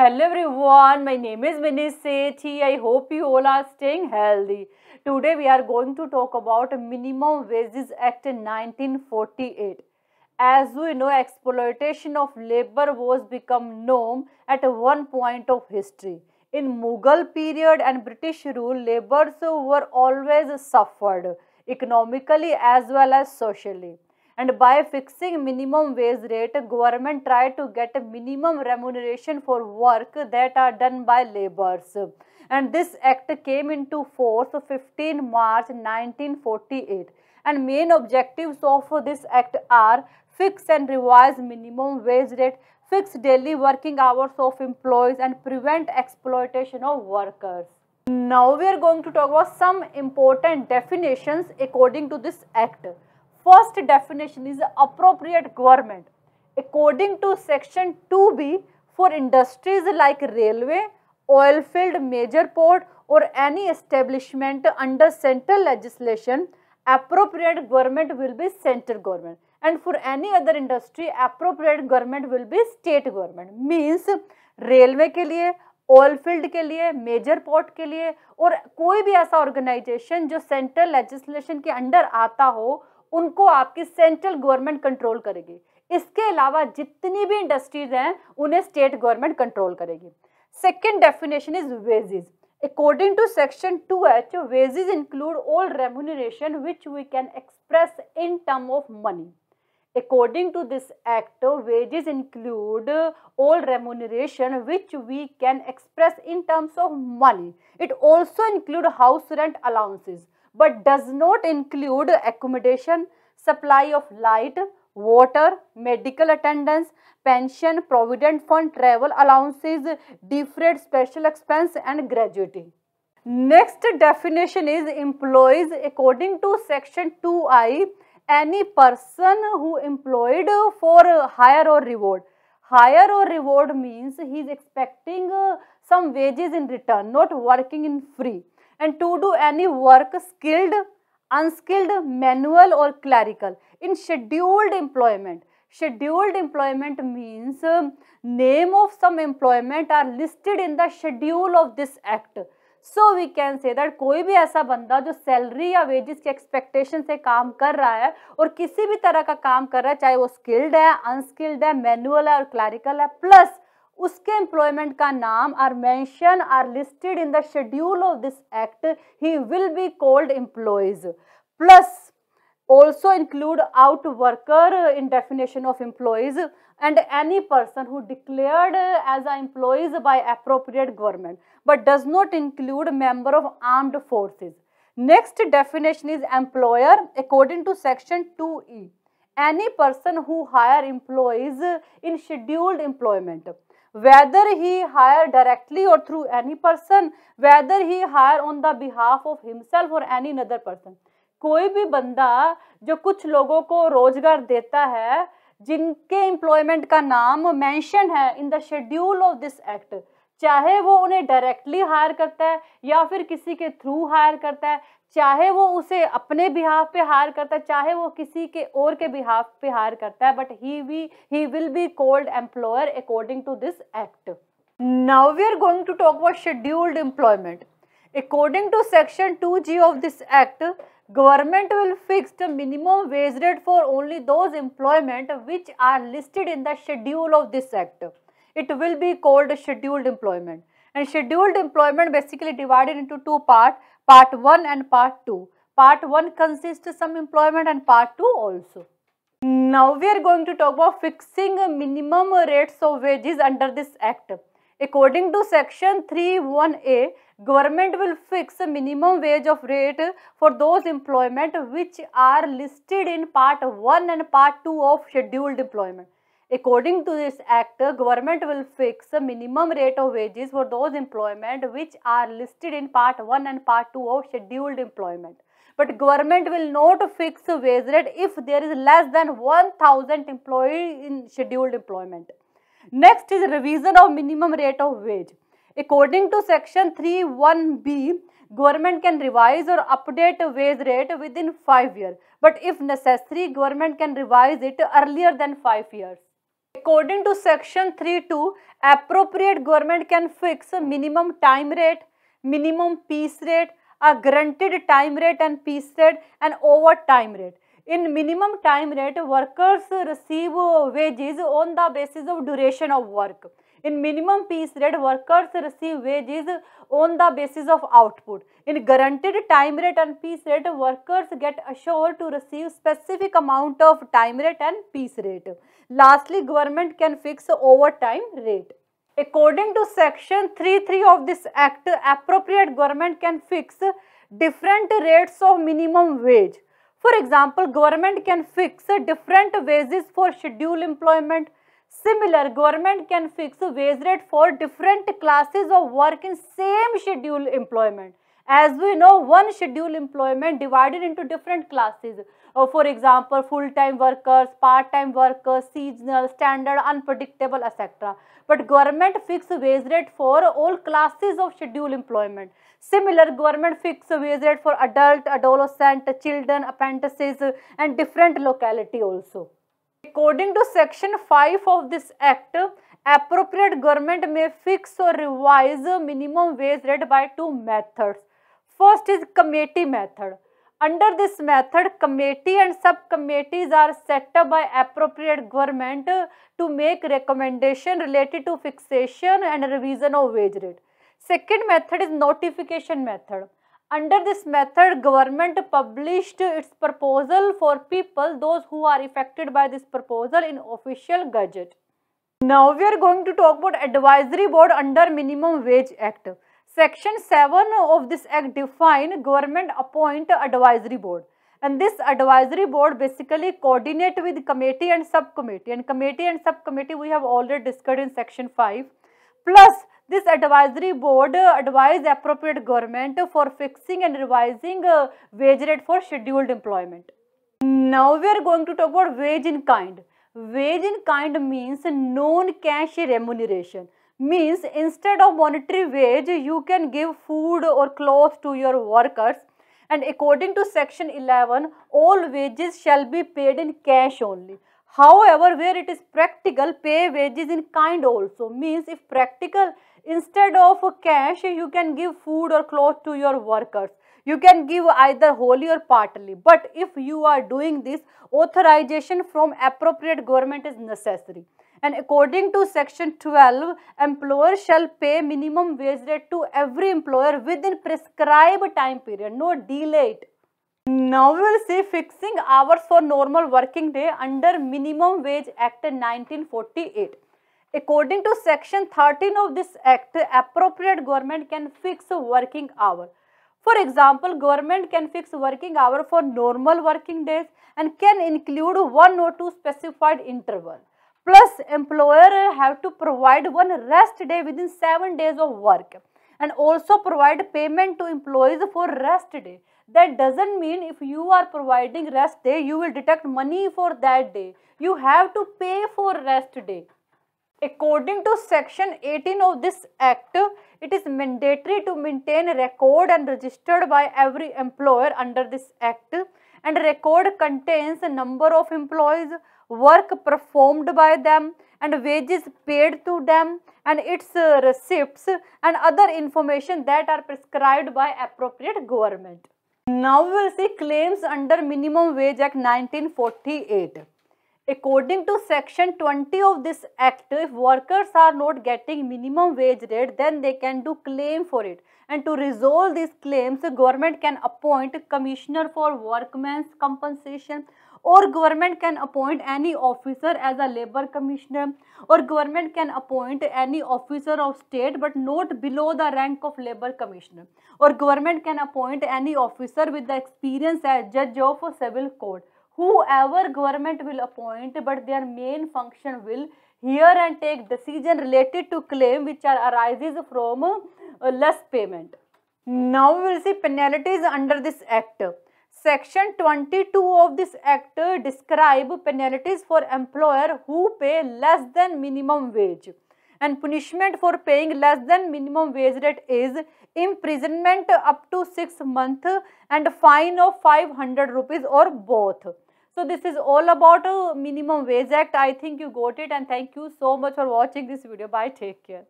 Hello everyone, my name is Mini Sethi. I hope you all are staying healthy. Today we are going to talk about Minimum Wages Act 1948. As we know, exploitation of labor was become norm at one point of history. In Mughal period and British rule, laborers were always suffered economically as well as socially and by fixing minimum wage rate government try to get minimum remuneration for work that are done by laborers and this act came into force 15 March 1948 and main objectives of this act are fix and revise minimum wage rate fix daily working hours of employees and prevent exploitation of workers now we are going to talk about some important definitions according to this act first definition is appropriate government according to section 2b for industries like railway oil field major port or any establishment under central legislation appropriate government will be central government and for any other industry appropriate government will be state government means railway ke liye oil field के लिए major port के लिए और कोई भी ऐसा organisation जो central legislation के अंडर आता हो उनको आपकी सेंट्रल गवर्नमेंट कंट्रोल करेगी इसके अलावा जितनी भी इंडस्ट्रीज हैं उन्हें स्टेट गवर्नमेंट कंट्रोल करेगी second definition is wages according to section two h wages include all remuneration which we can express in term of money according to this act wages include all remuneration which we can express in terms of money it also include house rent allowances but does not include accommodation, supply of light, water, medical attendance, pension, provident fund, travel allowances, deferred special expense and gratuity. Next definition is employees according to section 2i any person who employed for hire or reward. Hire or reward means he is expecting some wages in return not working in free. And to do any work skilled unskilled manual और clerical in scheduled employment scheduled employment means name of some employment are listed in the schedule of this act so we can say that कोई भी ऐसा बंदा जो salary या wages के expectation से काम कर रहा है और किसी भी तरह का काम कर रहा है चाहे वो स्किल्ड है अनस्किल्ड है मैनुअल है और क्लैरिकल है प्लस Uske employment का नाम are mention are listed in the schedule of this act he will be called employees plus also include out worker in definition of employees and any person who declared as employees by appropriate government but does not include member of armed forces next definition is employer according to section 2e any person who hire employees in scheduled employment whether he hire directly or through any person whether he hire on the behalf of himself or any another person कोई भी बंदा जो कुछ लोगों को रोजगार देता है जिनके एम्प्लॉयमेंट का नाम मेंशन है in the schedule of this act चाहे वो उन्हें डायरेक्टली हायर करता है या फिर किसी के थ्रू हायर करता है चाहे वो उसे अपने बिहाफ पे हायर करता है चाहे वो किसी के और के बिहाफ पे हायर करता है but he we he will be called employer according to this act now we are going to talk about scheduled employment according to section two g of this act government will fix minimum minimum wage rate for only those employment which are listed in the schedule of this it will be called scheduled employment. And scheduled employment basically divided into two parts, part 1 and part 2. Part 1 consists some employment and part 2 also. Now we are going to talk about fixing minimum rates of wages under this act. According to section 31A, government will fix a minimum wage of rate for those employment which are listed in part 1 and part 2 of scheduled employment. According to this act, government will fix a minimum rate of wages for those employment which are listed in part 1 and part 2 of scheduled employment. But government will not fix a wage rate if there is less than 1000 employee in scheduled employment. Next is revision of minimum rate of wage. According to section 31B, government can revise or update wage rate within 5 years. But if necessary, government can revise it earlier than 5 years. According to section 3.2, appropriate government can fix a minimum time rate, minimum piece rate, a granted time rate and piece rate and overtime rate. In minimum time rate, workers receive wages on the basis of duration of work. In minimum piece rate, workers receive wages on the basis of output. In guaranteed time rate and piece rate, workers get assured to receive specific amount of time rate and piece rate. Lastly, government can fix overtime rate. According to section 33 of this act, appropriate government can fix different rates of minimum wage. For example, government can fix different wages for scheduled employment, Similar, government can fix wage rate for different classes of work in same schedule employment. As we know, one schedule employment divided into different classes. Uh, for example, full-time workers, part-time workers, seasonal, standard, unpredictable, etc. But government fix wage rate for all classes of schedule employment. Similar, government fix wage rate for adult, adolescent, children, apprentices and different locality also. According to section 5 of this act, appropriate government may fix or revise minimum wage rate by two methods. First is committee method. Under this method, committee and subcommittees are set up by appropriate government to make recommendation related to fixation and revision of wage rate. Second method is notification method. Under this method, government published its proposal for people, those who are affected by this proposal in official gadget. Now we are going to talk about advisory board under Minimum Wage Act. Section 7 of this act define government appoint advisory board and this advisory board basically coordinate with committee and subcommittee and committee and subcommittee we have already discussed in section 5 plus this advisory board uh, advise appropriate government for fixing and revising uh, wage rate for scheduled employment. Now we are going to talk about wage in kind. Wage in kind means non-cash remuneration. Means instead of monetary wage, you can give food or clothes to your workers. And according to section 11, all wages shall be paid in cash only. However, where it is practical, pay wages in kind also means if practical, instead of cash, you can give food or clothes to your workers. You can give either wholly or partly. But if you are doing this, authorization from appropriate government is necessary. And according to section 12, employer shall pay minimum wage rate to every employer within prescribed time period, no delay it now we will see fixing hours for normal working day under Minimum Wage Act 1948. According to section 13 of this act, appropriate government can fix working hour. For example, government can fix working hour for normal working days and can include one or two specified interval. Plus, employer have to provide one rest day within 7 days of work and also provide payment to employees for rest day that doesn't mean if you are providing rest day you will deduct money for that day you have to pay for rest day according to section 18 of this act it is mandatory to maintain a record and registered by every employer under this act and record contains the number of employees work performed by them and wages paid to them and its uh, receipts and other information that are prescribed by appropriate government now we will see claims under Minimum Wage Act 1948. According to section 20 of this act, if workers are not getting minimum wage rate, then they can do claim for it. And to resolve these claims, the government can appoint commissioner for workmen's compensation, or government can appoint any officer as a labor commissioner or government can appoint any officer of state but not below the rank of labor commissioner or government can appoint any officer with the experience as judge of a civil court whoever government will appoint but their main function will hear and take decision related to claim which are arises from uh, less payment now we will see penalties under this act Section 22 of this act describe penalties for employer who pay less than minimum wage and punishment for paying less than minimum wage rate is imprisonment up to 6 months and fine of 500 rupees or both. So this is all about Minimum Wage Act. I think you got it and thank you so much for watching this video. Bye. Take care.